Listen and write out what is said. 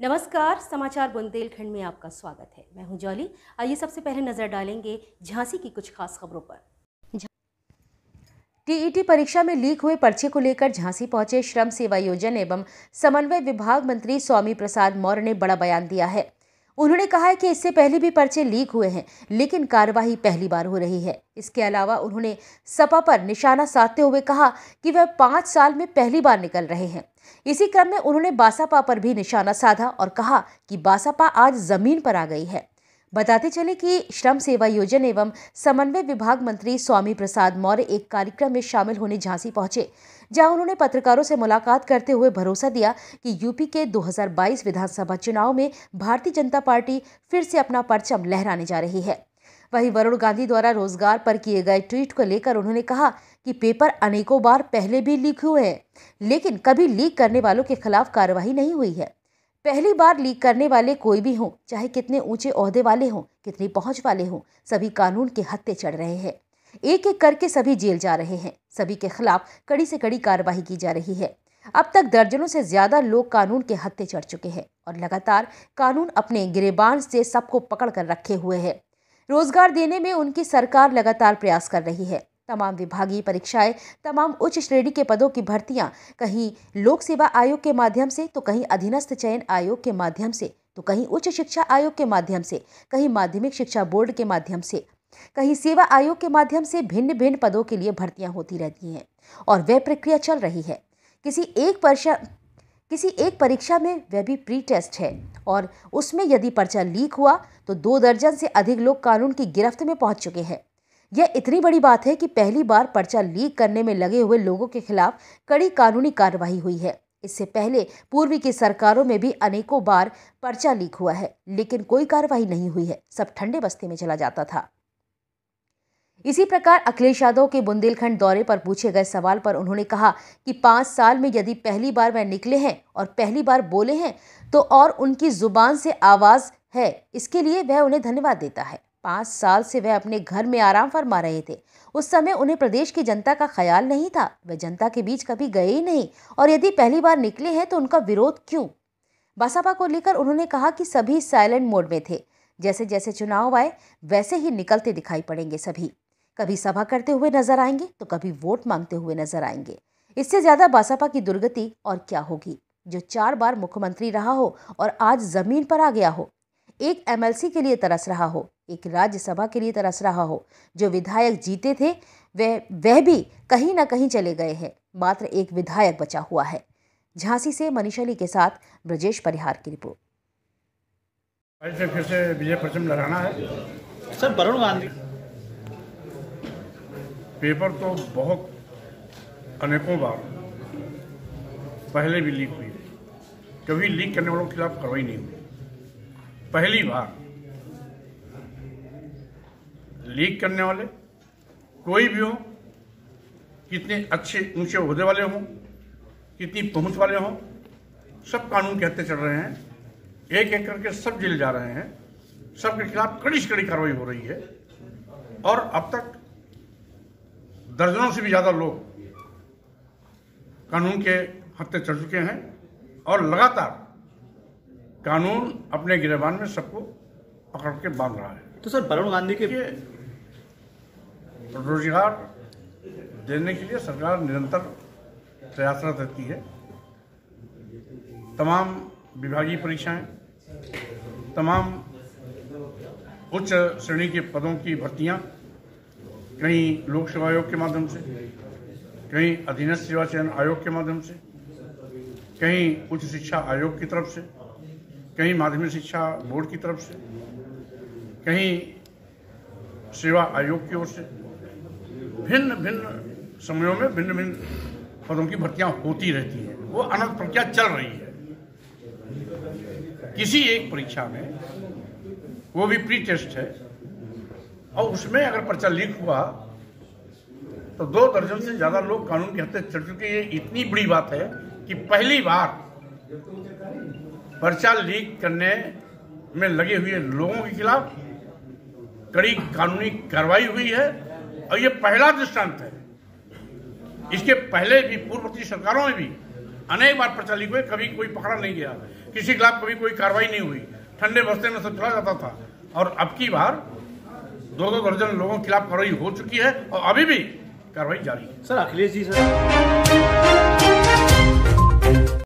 नमस्कार समाचार बुंदेलखंड में आपका स्वागत है मैं हूं जॉली आइए सबसे पहले नजर डालेंगे झांसी की कुछ खास खबरों पर टीईटी परीक्षा में लीक हुए पर्चे को लेकर झांसी पहुंचे श्रम सेवा योजन एवं समन्वय विभाग मंत्री स्वामी प्रसाद मौर्य ने बड़ा बयान दिया है उन्होंने कहा है कि इससे पहले भी पर्चे लीक हुए हैं लेकिन कार्यवाही पहली बार हो रही है इसके अलावा उन्होंने सपा पर निशाना साधते हुए कहा कि वह पाँच साल में पहली बार निकल रहे हैं इसी क्रम में उन्होंने बासपा पर भी निशाना साधा और कहा कि बासपा आज जमीन पर आ गई है बताते चले कि श्रम सेवा योजन एवं समन्वय विभाग मंत्री स्वामी प्रसाद मौर्य एक कार्यक्रम में शामिल होने झांसी पहुंचे जहां उन्होंने पत्रकारों से मुलाकात करते हुए भरोसा दिया कि यूपी के 2022 विधानसभा चुनाव में भारतीय जनता पार्टी फिर से अपना परचम लहराने जा रही है वहीं वरुण गांधी द्वारा रोजगार पर किए गए ट्वीट को लेकर उन्होंने कहा कि पेपर अनेकों बार पहले भी लीक हुए हैं लेकिन कभी लीक करने वालों के खिलाफ कार्रवाई नहीं हुई है पहली बार लीक करने वाले कोई भी हों चाहे कितने ऊंचे ओहदे वाले हों कितनी पहुंच वाले हों सभी कानून के हत्ते चढ़ रहे हैं एक एक करके सभी जेल जा रहे हैं सभी के खिलाफ कड़ी से कड़ी कार्रवाई की जा रही है अब तक दर्जनों से ज्यादा लोग कानून के हत्ते चढ़ चुके हैं और लगातार कानून अपने गिरेबान से सबको पकड़ कर रखे हुए है रोजगार देने में उनकी सरकार लगातार प्रयास कर रही है तमाम विभागीय परीक्षाएं तमाम उच्च श्रेणी के पदों की भर्तियां कहीं लोक सेवा आयोग के माध्यम से तो कहीं अधीनस्थ चयन आयोग के माध्यम से तो कहीं उच्च शिक्षा आयोग के माध्यम से कहीं माध्यमिक शिक्षा बोर्ड के माध्यम से कहीं सेवा आयोग के माध्यम से भिन्न भिन्न पदों के लिए भर्तियां होती रहती हैं और वह प्रक्रिया चल रही है किसी एक परीक्षा किसी एक परीक्षा में वह भी प्री टेस्ट है और उसमें यदि पर्चा लीक हुआ तो दो दर्जन से अधिक लोग कानून की गिरफ्त में पहुंच चुके हैं यह इतनी बड़ी बात है कि पहली बार पर्चा लीक करने में लगे हुए लोगों के खिलाफ कड़ी कानूनी कार्रवाई हुई है इससे पहले पूर्वी की सरकारों में भी अनेकों बार पर्चा लीक हुआ है लेकिन कोई कार्रवाई नहीं हुई है सब ठंडे बस्ते में चला जाता था इसी प्रकार अखिलेश यादव के बुंदेलखंड दौरे पर पूछे गए सवाल पर उन्होंने कहा कि पांच साल में यदि पहली बार वह निकले हैं और पहली बार बोले हैं तो और उनकी जुबान से आवाज़ है इसके लिए वह उन्हें धन्यवाद देता है पाँच साल से वह अपने घर में आराम फरमा रहे थे उस समय उन्हें प्रदेश की जनता का ख्याल नहीं था वह जनता के बीच कभी गए ही नहीं और यदि पहली बार निकले हैं तो उनका विरोध क्यों बसपा को लेकर उन्होंने कहा कि सभी साइलेंट मोड में थे जैसे जैसे चुनाव आए वैसे ही निकलते दिखाई पड़ेंगे सभी कभी सभा करते हुए नजर आएंगे तो कभी वोट मांगते हुए नजर आएंगे इससे ज़्यादा बसपा की दुर्गति और क्या होगी जो चार बार मुख्यमंत्री रहा हो और आज जमीन पर आ गया हो एक एमएलसी के लिए तरस रहा हो एक राज्यसभा के लिए तरस रहा हो जो विधायक जीते थे वह वह भी कहीं ना कहीं चले गए हैं मात्र एक विधायक बचा हुआ है झांसी से मनीषली के साथ ब्रजेश परिहार की रिपोर्ट फिर से विजय परचम लड़ाना है सर वरुण गांधी पेपर तो बहुत अनेकों बार पहले भी लीक हुई कभी लीक करने वालों के खिलाफ कार्रवाई नहीं हुई पहली बार लीक करने वाले कोई भी हो कितने अच्छे ऊंचे उहदे वाले हों कितनी पहुंच वाले हों सब कानून कहते चल रहे हैं एक एक करके सब जेल जा रहे हैं सबके खिलाफ कड़ी से कड़ी कार्रवाई हो रही है और अब तक दर्जनों से भी ज़्यादा लोग कानून के हत्ते चढ़ चुके हैं और लगातार कानून अपने गिरबान में सबको पकड़ के बांध रहा है तो सर वरुण गांधी के रोजगार देने के लिए सरकार निरंतर प्रयासरत रहती है तमाम विभागीय परीक्षाएं, तमाम उच्च श्रेणी के पदों की भर्तियां, कहीं लोक सेवा आयोग के माध्यम से कहीं अधीनस्थ सेवा चयन आयोग के माध्यम से कहीं उच्च शिक्षा आयोग की तरफ से कहीं माध्यमिक शिक्षा बोर्ड की तरफ से कहीं सेवा आयोग की ओर से भिन्न भिन्न समयों में भिन्न भिन्न पदों की भर्तियां होती रहती हैं वो अनंत प्रक्रिया चल रही है किसी एक परीक्षा में वो भी प्री टेस्ट है और उसमें अगर पर्चा लीक हुआ तो दो दर्जन से ज्यादा लोग कानून के हत्या चढ़ चुके ये इतनी बड़ी बात है कि पहली बार पर्चा लीक करने में लगे हुए लोगों के खिलाफ कड़ी कानूनी कार्रवाई हुई है और ये पहला दृष्टांत है इसके पहले भी पूर्ववर्ती सरकारों में भी अनेक बार प्रचलित हुए कभी कोई पकड़ा नहीं गया किसी के खिलाफ कभी कोई कार्रवाई नहीं हुई ठंडे बस्ते में सब चला जाता था और अब की बार दो दो दर्जन लोगों के खिलाफ कार्रवाई हो चुकी है और अभी भी कार्रवाई जारी है सर अखिलेश जी सर